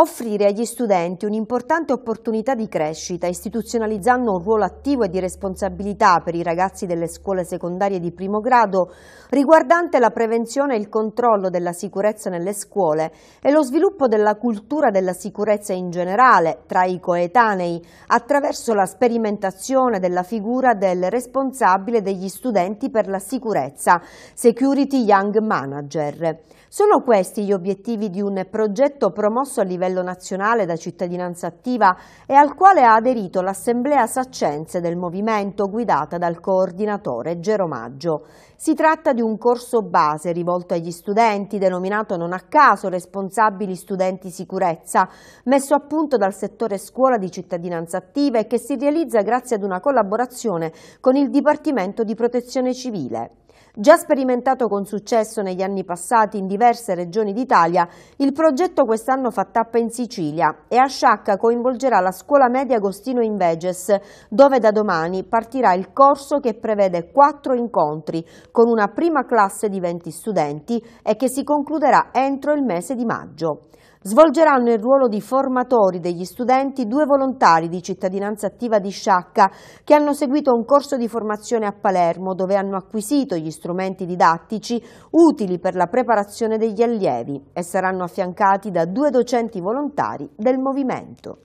offrire agli studenti un'importante opportunità di crescita, istituzionalizzando un ruolo attivo e di responsabilità per i ragazzi delle scuole secondarie di primo grado riguardante la prevenzione e il controllo della sicurezza nelle scuole e lo sviluppo della cultura della sicurezza in generale tra i coetanei attraverso la sperimentazione della figura del responsabile degli studenti per la sicurezza, Security Young Manager. Sono questi gli obiettivi di un progetto promosso a livello livello nazionale da cittadinanza attiva e al quale ha aderito l'Assemblea Saccense del Movimento guidata dal coordinatore Gero Maggio. Si tratta di un corso base rivolto agli studenti, denominato non a caso Responsabili Studenti Sicurezza, messo a punto dal settore scuola di cittadinanza attiva e che si realizza grazie ad una collaborazione con il Dipartimento di Protezione Civile. Già sperimentato con successo negli anni passati in diverse regioni d'Italia, il progetto quest'anno fa tappa in Sicilia e a Sciacca coinvolgerà la scuola media Agostino Inveges, dove da domani partirà il corso che prevede quattro incontri con una prima classe di 20 studenti e che si concluderà entro il mese di maggio. Svolgeranno il ruolo di formatori degli studenti due volontari di cittadinanza attiva di Sciacca che hanno seguito un corso di formazione a Palermo dove hanno acquisito gli strumenti didattici utili per la preparazione degli allievi e saranno affiancati da due docenti volontari del movimento.